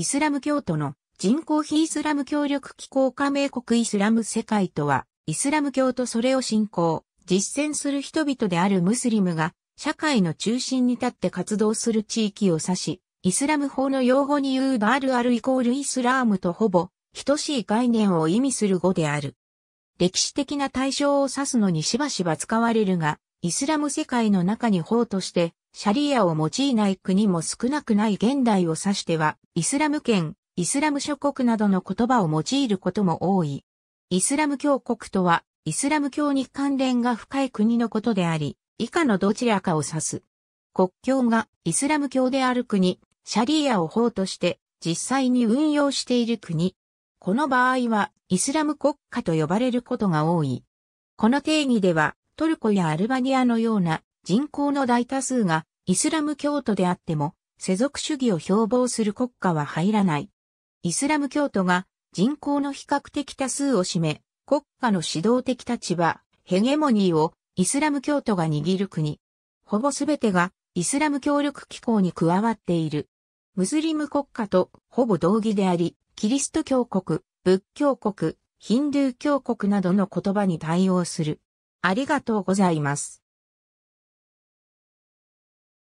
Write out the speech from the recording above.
イスラム教徒の人口非イスラム協力機構加盟国イスラム世界とは、イスラム教とそれを信仰、実践する人々であるムスリムが、社会の中心に立って活動する地域を指し、イスラム法の用語に言うバールアルイコールイスラームとほぼ、等しい概念を意味する語である。歴史的な対象を指すのにしばしば使われるが、イスラム世界の中に法としてシャリアを用いない国も少なくない現代を指しては、イスラム圏、イスラム諸国などの言葉を用いることも多い。イスラム教国とは、イスラム教に関連が深い国のことであり、以下のどちらかを指す。国境がイスラム教である国、シャリアを法として実際に運用している国。この場合は、イスラム国家と呼ばれることが多い。この定義では、トルコやアルバニアのような人口の大多数がイスラム教徒であっても、世俗主義を標榜する国家は入らない。イスラム教徒が人口の比較的多数を占め、国家の指導的立場、ヘゲモニーをイスラム教徒が握る国。ほぼすべてがイスラム協力機構に加わっている。ムスリム国家とほぼ同義であり、キリスト教国、仏教国、ヒンドゥー教国などの言葉に対応する。ありがとうございます。